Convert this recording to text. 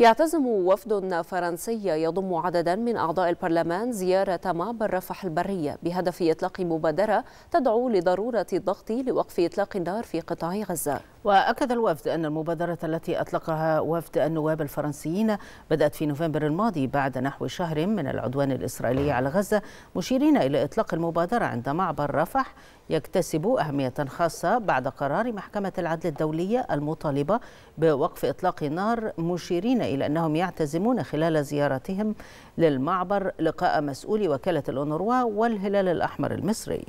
يعتزم وفد فرنسي يضم عددا من أعضاء البرلمان زيارة معبر رفح البرية بهدف إطلاق مبادرة تدعو لضرورة الضغط لوقف إطلاق النار في قطاع غزة وأكد الوفد أن المبادرة التي أطلقها وفد النواب الفرنسيين بدأت في نوفمبر الماضي بعد نحو شهر من العدوان الإسرائيلي على غزة مشيرين إلى إطلاق المبادرة عند معبر رفح يكتسب أهمية خاصة بعد قرار محكمة العدل الدولية المطالبة بوقف إطلاق النار مشيرين إلى أنهم يعتزمون خلال زيارتهم للمعبر لقاء مسؤولي وكالة الأونروا والهلال الأحمر المصري